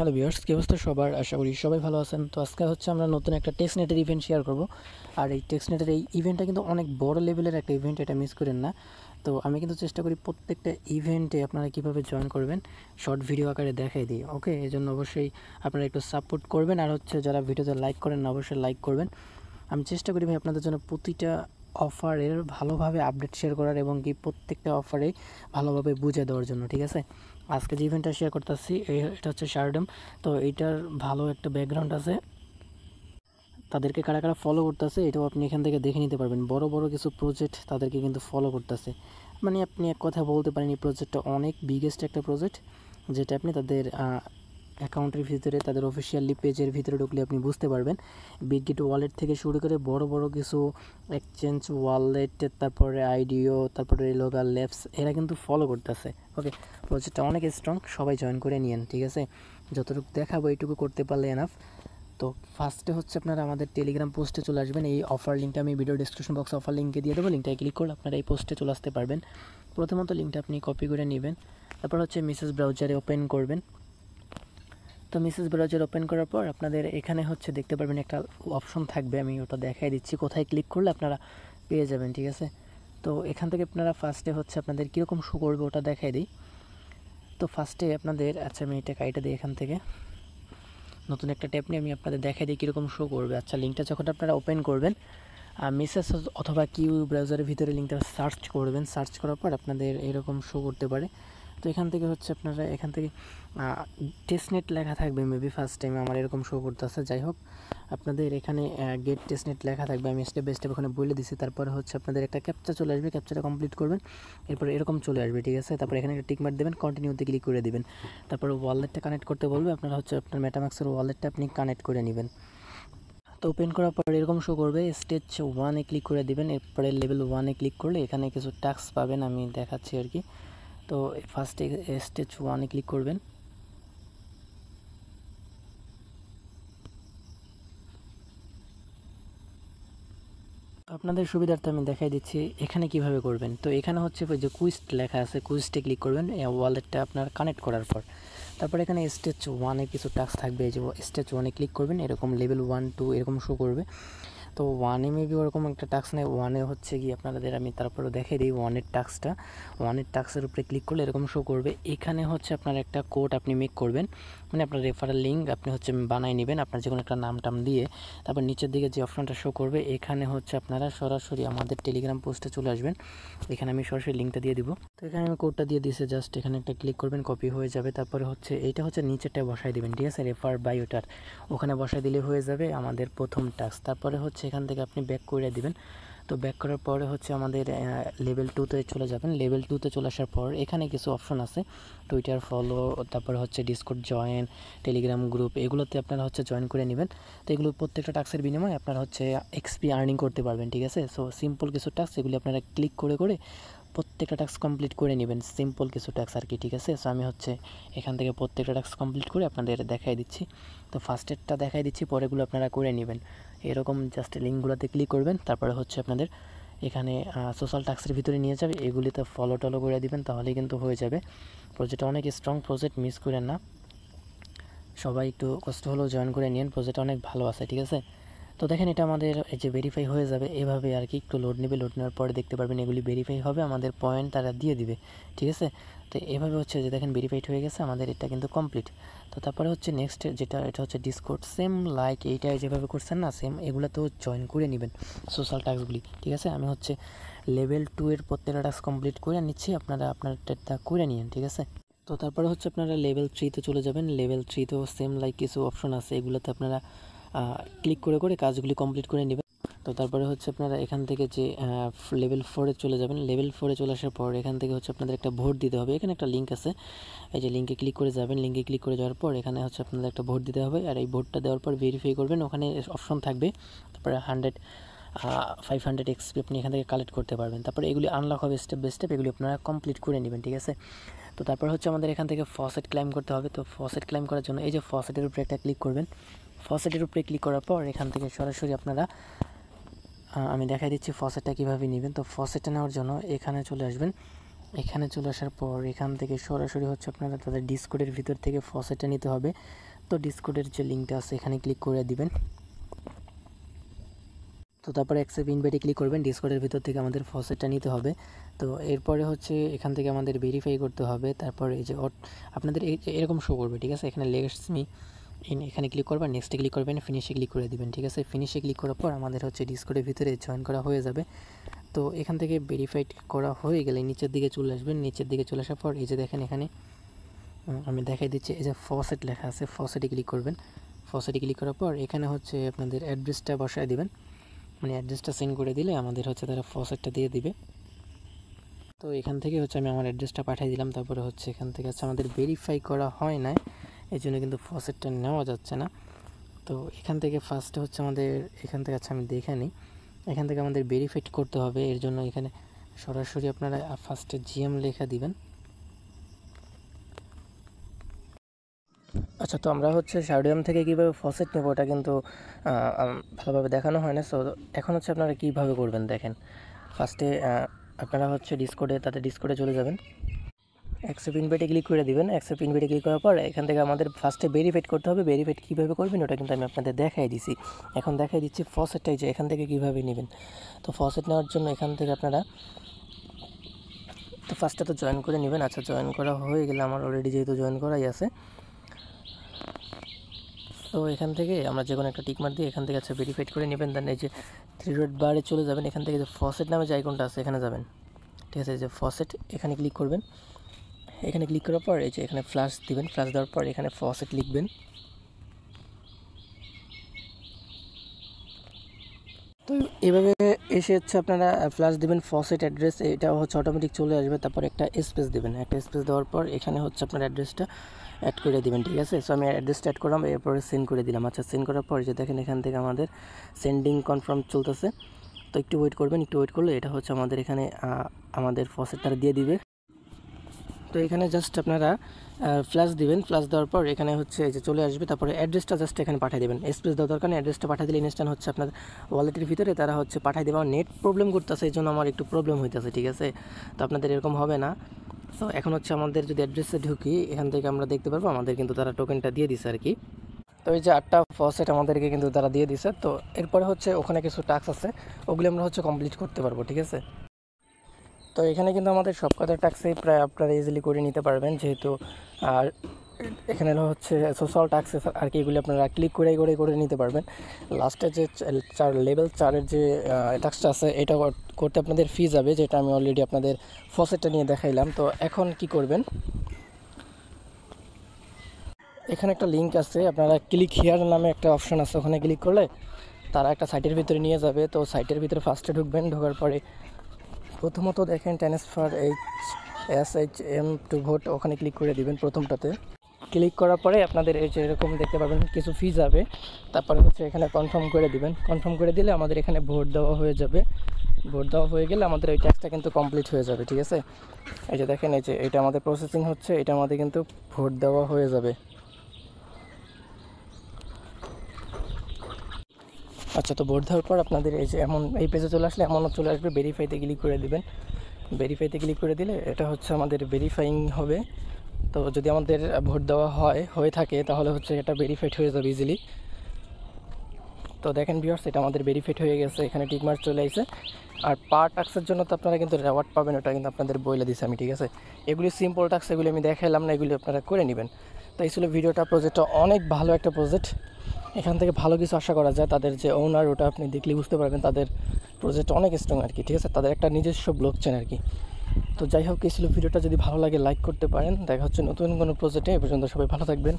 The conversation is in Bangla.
হ্যালো ভিউয়ার্স কী অবস্থা সবার আশা করি সবাই ভালো আছেন তো আজকে হচ্ছে আমরা নতুন একটা টেক্সনেটের ইভেন্ট শেয়ার করব আর এই টেক্সনেটের এই ইভেন্টটা কিন্তু অনেক বড় লেভেলের একটা ইভেন্ট এটা মিস করেন না তো আমি কিন্তু চেষ্টা করি প্রত্যেকটা ইভেন্টে আপনারা কিভাবে জয়েন করবেন শর্ট ভিডিও আকারে দেখাই দিই ওকে এই জন্য অবশ্যই আপনারা একটু সাপোর্ট করবেন আর হচ্ছে যারা ভিডিওতে লাইক করেন অবশ্যই লাইক করবেন আমি চেষ্টা করি ভাই আপনাদের জন্য প্রতিটা অফারের ভালোভাবে আপডেট শেয়ার করার এবং কি প্রত্যেকটা অফারে ভালোভাবে বুঝে দেওয়ার জন্য ঠিক আছে আজকে যে ইভেন্টটা শেয়ার করতেছি এটা হচ্ছে শারডেম তো এটার ভালো একটা ব্যাকগ্রাউন্ড আছে তাদেরকে কারা কারা ফলো করতেছে এটাও আপনি এখান থেকে দেখে নিতে পারবেন বড় বড় কিছু প্রজেক্ট তাদেরকে কিন্তু ফলো করতেছে মানে আপনি এক কথা বলতে পারেন এই প্রজেক্টটা অনেক বিগেস্ট একটা প্রজেক্ট যেটা আপনি তাদের অ্যাকাউন্টের ভিতরে তাদের অফিসিয়ালি পেজের ভিতরে ঢুকলে আপনি বুঝতে পারবেন বিগগিট ওয়ালেট থেকে শুরু করে বড় বড় কিছু এক্সচেঞ্জ ওয়ালেট তারপরে আইডিও তারপরে লোকাল ল্যাপস এরা কিন্তু ফলো করতেছে ওকে প্রজেক্টটা অনেক স্ট্রং সবাই জয়েন করে নিয়েন ঠিক আছে যতটুকু দেখাবো এইটুকু করতে পারলে এনাফ তো ফার্স্টে হচ্ছে আপনারা আমাদের টেলিগ্রাম পোস্টে চলে আসবেন এই অফার লিঙ্কটা আমি ভিডিও ডিসক্রিপশন বক্সে অফার লিঙ্কে দিয়ে দেবো লিঙ্কটায় ক্লিক করলে আপনারা এই পোস্টে চলে আসতে পারবেন প্রথমত লিঙ্কটা আপনি কপি করে নেবেন তারপর হচ্ছে মিসেস ব্রাউজারে ওপেন করবেন তো মিসেস ব্রাউজার ওপেন করার পর আপনাদের এখানে হচ্ছে দেখতে পারবেন একটা অপশন থাকবে আমি ওটা দেখাই দিচ্ছি কোথায় ক্লিক করলে আপনারা পেয়ে যাবেন ঠিক আছে তো এখান থেকে আপনারা ফার্স্টে হচ্ছে আপনাদের কীরকম শো করবে ওটা দেখাই দিই তো ফার্স্টে আপনাদের আচ্ছা আমি এটা কাইটা দিই এখান থেকে নতুন একটা ট্যাপ নিয়ে আমি আপনাদের দেখাই দিই কীরকম শো করবে আচ্ছা লিঙ্কটা যখন আপনারা ওপেন করবেন মিসেস অথবা কিউ ব্রাউজারের ভিতরে লিঙ্কটা সার্চ করবেন সার্চ করার পর আপনাদের এরকম শো করতে পারে তো এখান থেকে হচ্ছে আপনারা এখান থেকে টেস্টনেট লেখা থাকবে মেবি ফার্স্ট টাইম আমার এরকম শো করতেছে যাই হোক আপনাদের এখানে গেট টেস্টনেট লেখা থাকবে আমি স্টেপ বাই স্টেপ ওখানে বলে দিছি তারপরে হচ্ছে আপনাদের একটা ক্যাপচা চলে আসবে ক্যাপচাটা কমপ্লিট করবেন এরপর এরকম চলে আসবে ঠিক আছে তারপর এখানে একটা টিকমার দেবেন কন্টিনিউতে ক্লিক করে দেবেন তারপর ওয়ালেটটা কানেক্ট করতে বলবে আপনারা হচ্ছে আপনার মেটামাক্সের ওয়ালেটটা আপনি কানেক্ট করে নেবেন তো ওপেন করার পর এরকম শো করবে স্টেজ ওয়ানে ক্লিক করে দেবেন এরপরে লেভেল ওয়ানে ক্লিক করলে এখানে কিছু টাস্ক পাবেন আমি দেখাচ্ছি আর কি তো ফার্স্টে স্টেজ ওয়ানে ক্লিক করবেন আপনাদের সুবিধার্থে আমি দেখাই দিচ্ছি এখানে কিভাবে করবেন তো এখানে হচ্ছে যে কুইস্ট লেখা আছে কুইস্টে ক্লিক করবেন ওয়ালেটটা আপনার কানেক্ট করার পর তারপর এখানে স্টেজ ওয়ানে কিছু টাস্ক থাকবে যে স্টেজ ওয়ানে ক্লিক করবেন এরকম লেভেল ওয়ান টু এরকম শো করবে তো ওয়ান এমে কি ওরকম একটা টাক্স নেই ওয়ানে হচ্ছে কি আপনাদের আমি তারপরে দেখে দিই ওয়ানের টাক্সটা ওয়ানের টাক্সের উপরে ক্লিক করলে এরকম শো করবে এখানে হচ্ছে আপনার একটা কোড আপনি মেক করবেন মানে আপনার রেফারেল লিঙ্ক আপনি হচ্ছে বানাই নেবেন আপনার যে কোনো একটা নাম টাম দিয়ে তারপর নিচের দিকে যে অপশানটা শো করবে এখানে হচ্ছে আপনারা সরাসরি আমাদের টেলিগ্রাম পোস্টে চলে আসবেন এখানে আমি সরাসরি লিঙ্কটা দিয়ে দিব তো এখানে আমি কোডটা দিয়ে দিয়েছি জাস্ট এখানে একটা ক্লিক করবেন কপি হয়ে যাবে তারপরে হচ্ছে এটা হচ্ছে নিচেরটা বসাই দেবেন ঠিক আছে রেফার বায়োটার ওখানে বসাই দিলে হয়ে যাবে আমাদের প্রথম টাস্ক তারপরে হচ্ছে সেখান থেকে আপনি ব্যাক করে দিবেন তো ব্যাক করার পরে হচ্ছে আমাদের লেভেল টুতে চলে যাবেন লেভেল টুতে চলে আসার পর এখানে কিছু অপশন আছে টুইটার ফলো তারপর হচ্ছে ডিসকোড জয়েন টেলিগ্রাম গ্রুপ এগুলোতে আপনারা হচ্ছে জয়েন করে নেবেন তো এগুলো প্রত্যেকটা টাস্কের বিনিময়ে আপনারা হচ্ছে এক্সপি আর্নিং করতে পারবেন ঠিক আছে সো সিম্পল কিছু টাস্ক এগুলি আপনারা ক্লিক করে করে প্রত্যেকটা ট্যাক্স কমপ্লিট করে নেবেন সিম্পল কিছু ট্যাক্স আর কি ঠিক আছে সো আমি হচ্ছে এখান থেকে প্রত্যেকটা ট্যাক্স কমপ্লিট করে আপনাদের দেখাই দিচ্ছি তো ফার্স্ট এডটা দেখাই দিচ্ছি পরেগুলো আপনারা করে নেবেন এরকম জাস্ট লিঙ্কগুলোতে ক্লিক করবেন তারপরে হচ্ছে আপনাদের এখানে সোশ্যাল ট্যাক্সের ভিতরে নিয়ে যাবে এগুলিতে ফলো টলো করে দিবেন তাহলেই কিন্তু হয়ে যাবে প্রজেক্টটা অনেক স্ট্রং প্রজেক্ট মিস করেন না সবাই একটু কষ্ট হলেও জয়েন করে নিন প্রজেক্টটা অনেক ভালো আছে ঠিক আছে তো দেখেন এটা আমাদের এই যে ভেরিফাই হয়ে যাবে এভাবে আর কি একটু লোড নেবে লোড নেওয়ার পরে দেখতে পারবেন এগুলি ভেরিফাই হবে আমাদের পয়েন্ট তারা দিয়ে দিবে ঠিক আছে তো এভাবে হচ্ছে যে দেখেন ভেরিফাইড হয়ে গেছে আমাদের এটা কিন্তু কমপ্লিট তো তারপরে হচ্ছে নেক্সট যেটা এটা হচ্ছে ডিসকোড সেম লাইক এইটা যেভাবে করছেন না সেম এগুলোতেও জয়েন করে নেবেন সোশ্যাল টাস্কগুলি ঠিক আছে আমি হচ্ছে লেভেল টু এর প্রত্যেকটা টাস্ক কমপ্লিট করে নিচ্ছি আপনারা আপনারটা করে নিন ঠিক আছে তো তারপরে হচ্ছে আপনারা লেভেল থ্রিতে চলে যাবেন লেভেল থ্রিতেও সেম লাইক কিছু অপশন আছে এগুলোতে আপনারা ক্লিক করে করে কাজগুলি কমপ্লিট করে নেবেন তো তারপরে হচ্ছে আপনারা এখান থেকে যে লেভেল ফোরে চলে যাবেন লেভেল ফোরে চলে আসার পর এখান থেকে হচ্ছে আপনাদের একটা ভোট দিতে হবে এখানে একটা লিঙ্ক আছে এই যে লিঙ্কে ক্লিক করে যাবেন লিঙ্কে ক্লিক করে যাওয়ার পর এখানে হচ্ছে আপনাদের একটা ভোট দিতে হবে আর এই ভোটটা দেওয়ার পর ভেরিফাই করবেন ওখানে অপশন থাকবে তারপরে হান্ড্রেড ফাইভ হান্ড্রেড এক্সপি আপনি এখান থেকে কালেক্ট করতে পারবেন তারপরে এগুলি আনলক হবে স্টেপ বাই স্টেপ এগুলি আপনারা কমপ্লিট করে নেবেন ঠিক আছে তো তারপর হচ্ছে আমাদের এখান থেকে ফসেট ক্লাইম করতে হবে তো ফসেট ক্লাইম করার জন্য এই যে ফসেটের উপরে একটা ক্লিক করবেন ফসেটের উপরে ক্লিক করার পর এখান থেকে সরাসরি আপনারা আমি দেখাই দিচ্ছি ফসেটটা কীভাবে নেবেন তো ফসেটটা নেওয়ার জন্য এখানে চলে আসবেন এখানে চলে আসার পর এখান থেকে সরাসরি হচ্ছে আপনারা তাদের ডিসকোডের ভিতর থেকে ফসেটটা নিতে হবে তো ডিসকোডের যে লিঙ্কটা আছে এখানে ক্লিক করে দিবেন তো তারপরে অ্যাকসেপ্ট ইনভাইটে ক্লিক করবেন ডিসকোডের ভিতর থেকে আমাদের ফসেটটা নিতে হবে তো এরপরে হচ্ছে এখান থেকে আমাদের ভেরিফাই করতে হবে তারপর এই যে আপনাদের এরকম শো করবে ঠিক আছে এখানে লেগেসমি এখানে ক্লিক করবেন নেক্সটে ক্লিক করবেন ফিনিশে ক্লিক করে দেবেন ঠিক আছে ফিনিশে ক্লিক করার পর আমাদের হচ্ছে ডিসকোডের ভিতরে জয়েন করা হয়ে যাবে তো এখান থেকে ভেরিফাইড করা হয়ে গেলে নিচের দিকে চলে আসবেন নিচের দিকে চলে আসার পর এই যে দেখেন এখানে আমি দেখাই দিচ্ছি এই যে ফসেট লেখা আছে ফসেটে ক্লিক করবেন ফসেটে ক্লিক করার পর এখানে হচ্ছে আপনাদের অ্যাড্রেসটা বসায় দেবেন মানে অ্যাড্রেসটা সেন্ড করে দিলে আমাদের হচ্ছে তারা ফসেটটা দিয়ে দিবে তো এখান থেকে হচ্ছে আমি আমার অ্যাড্রেসটা পাঠিয়ে দিলাম তারপরে হচ্ছে এখান থেকে হচ্ছে আমাদের ভেরিফাই করা হয় না এই জন্য কিন্তু ফসেটটা নেওয়া যাচ্ছে না তো এখান থেকে ফার্স্টে হচ্ছে আমাদের এখান থেকে আচ্ছা আমি দেখে নিই এখান থেকে আমাদের ভেরিফাইড করতে হবে এর জন্য এখানে সরাসরি আপনারা ফার্স্টে জিএম লেখা দিবেন আচ্ছা তো আমরা হচ্ছে সাউডিয়াম থেকে কীভাবে ফসেট নেবো ওটা কিন্তু ভালোভাবে দেখানো হয় না সো এখন হচ্ছে আপনারা কীভাবে করবেন দেখেন ফার্স্টে আপনারা হচ্ছে ডিসকোডে তাতে ডিসকোডে চলে যাবেন একশো পিন ইনভাইটে ক্লিক করে দেবেন পিন ইনভাইটে ক্লিক করার পর এখান থেকে আমাদের ফার্স্টে ভেরিফাইড করতে হবে ভেরিফাইড কীভাবে করবেন ওটা কিন্তু আমি আপনাদের দেখাই দিছি এখন দেখাই দিচ্ছি ফসেটটাই যে এখান থেকে কীভাবে নেবেন তো ফসেট নেওয়ার জন্য এখান থেকে আপনারা তো ফার্স্টে তো জয়েন করে নেবেন আচ্ছা জয়েন করা হয়ে গেলে আমার অলরেডি যেহেতু জয়েন করাই আছে তো এখান থেকে আমরা যে কোনো একটা টিকমার দিয়ে এখান থেকে আচ্ছা ভেরিফাইড করে নেবেন দেন এই যে থ্রি রোড বারে চলে যাবেন এখান থেকে যে ফসেট নামে যে আইকনটা আছে এখানে যাবেন ঠিক আছে যে ফসেট এখানে ক্লিক করবেন এখানে ক্লিক করার পর এই যে এখানে ফ্লাশ দিবেন ফ্লাশ দেওয়ার পর এখানে ফসেট লিখবেন তো এভাবে এসে হচ্ছে আপনারা ফ্লাশ দেবেন ফসেট অ্যাড্রেস এটা হচ্ছে অটোমেটিক চলে আসবে তারপর একটা স্পেস দেবেন একটা স্পেস দেওয়ার পর এখানে হচ্ছে আপনার অ্যাড্রেসটা অ্যাড করে দেবেন ঠিক আছে সো আমি অ্যাড্রেসটা অ্যাড করলাম এরপরে সেন্ড করে দিলাম আচ্ছা সেন্ড করার পর যে দেখেন এখান থেকে আমাদের সেন্ডিং কনফার্ম চলতেছে তো একটু ওয়েট করবেন একটু ওয়েট করলে এটা হচ্ছে আমাদের এখানে আমাদের ফসেটটা দিয়ে দিবে তো এখানে জাস্ট আপনারা ফ্ল্যাশ দিবেন ফ্ল্যাশ দেওয়ার পর এখানে হচ্ছে যে চলে আসবে তারপরে অ্যাড্রেসটা জাস্ট এখানে পাঠিয়ে দেবেন এক্সপ্রেস দেওয়া দরকার অ্যাড্রেসটা পাঠিয়ে দিলে ইনস্ট্যান্ট হচ্ছে আপনার ওয়ালেটের ভিতরে তারা হচ্ছে পাঠিয়ে দেবে আমার নেট প্রবলেম করতেছে এই জন্য আমার একটু প্রবলেম হইতেছে ঠিক আছে তো আপনাদের এরকম হবে না সো এখন হচ্ছে আমাদের যদি অ্যাড্রেসে ঢুকি এখান থেকে আমরা দেখতে পারবো আমাদের কিন্তু তারা টোকেনটা দিয়ে দিছে আর কি তো এই যে আটটা ফসেট আমাদেরকে কিন্তু তারা দিয়ে দিছে তো এরপরে হচ্ছে ওখানে কিছু টাস্ক আছে ওগুলি আমরা হচ্ছে কমপ্লিট করতে পারবো ঠিক আছে তো এখানে কিন্তু আমাদের সব কথা ট্যাক্সি প্রায় আপনারা ইজিলি করে নিতে পারবেন যেহেতু আর এখানে হচ্ছে সোশ্যাল ট্যাক্সেস আর কি এগুলি আপনারা ক্লিক করে করে করে নিতে পারবেন লাস্টে যে চার লেভেল চারের যে ট্যাক্সটা আছে এটা করতে আপনাদের ফি যাবে যেটা আমি অলরেডি আপনাদের ফসেটটা নিয়ে দেখাইলাম তো এখন কি করবেন এখানে একটা লিঙ্ক আছে আপনারা ক্লিক হেয়ার নামে একটা অপশান আছে ওখানে ক্লিক করলে তারা একটা সাইটের ভিতরে নিয়ে যাবে তো সাইটের ভিতরে ফার্স্টে ঢুকবেন ঢোকার পরে প্রথমত দেখেন transfer H S H M to vote ওখানে ক্লিক করে দিবেন প্রথমটাতে ক্লিক করার পরে আপনাদের এই যে এরকম দেখতে পাবেন কিছু ফি যাবে তারপরে হচ্ছে এখানে কনফার্ম করে দিবেন কনফার্ম করে দিলে আমাদের এখানে ভোট দেওয়া হয়ে যাবে ভোট দেওয়া হয়ে গেলে আমাদের ওই ট্যাক্সটা কিন্তু কমপ্লিট হয়ে যাবে ঠিক আছে এই যে দেখেন এই যে এটা আমাদের প্রসেসিং হচ্ছে এটা আমাদের কিন্তু ভোট দেওয়া হয়ে যাবে আচ্ছা তো ভোট দেওয়ার পর আপনাদের এই যে এমন এই পেজে চলে আসলে এমনও চলে আসবে ভেরিফাইতে ক্লিক করে দেবেন ভেরিফাইতে ক্লিক করে দিলে এটা হচ্ছে আমাদের ভেরিফাইং হবে তো যদি আমাদের ভোট দেওয়া হয় হয়ে থাকে তাহলে হচ্ছে এটা ভেরিফাইড হয়ে যাবে ইজিলি তো দেখেন ভিউয়ার্স এটা আমাদের ভেরিফাইড হয়ে গেছে এখানে টিকমার্ক চলে আসে আর পার টাক্সের জন্য তো আপনারা কিন্তু রেওয়ার্ড পাবেন ওটা কিন্তু আপনাদের বইলে দিচ্ছে আমি ঠিক আছে এগুলি সিম্পল টাক্স এগুলি আমি দেখাইলাম না এগুলি আপনারা করে নেবেন তো এই ছিল ভিডিওটা প্রজেক্টটা অনেক ভালো একটা প্রজেক্ট এখান থেকে ভালো কিছু আশা করা যায় তাদের যে ওনার ওটা আপনি দেখলে বুঝতে পারবেন তাদের প্রজেক্ট অনেক স্ট্রং আর কি ঠিক আছে তাদের একটা নিজস্ব ব্লগ চেন আর কি তো যাই হোক এই ছিল ভিডিওটা যদি ভালো লাগে লাইক করতে পারেন দেখা হচ্ছে নতুন কোনো প্রজেক্টে এ পর্যন্ত সবাই ভালো থাকবেন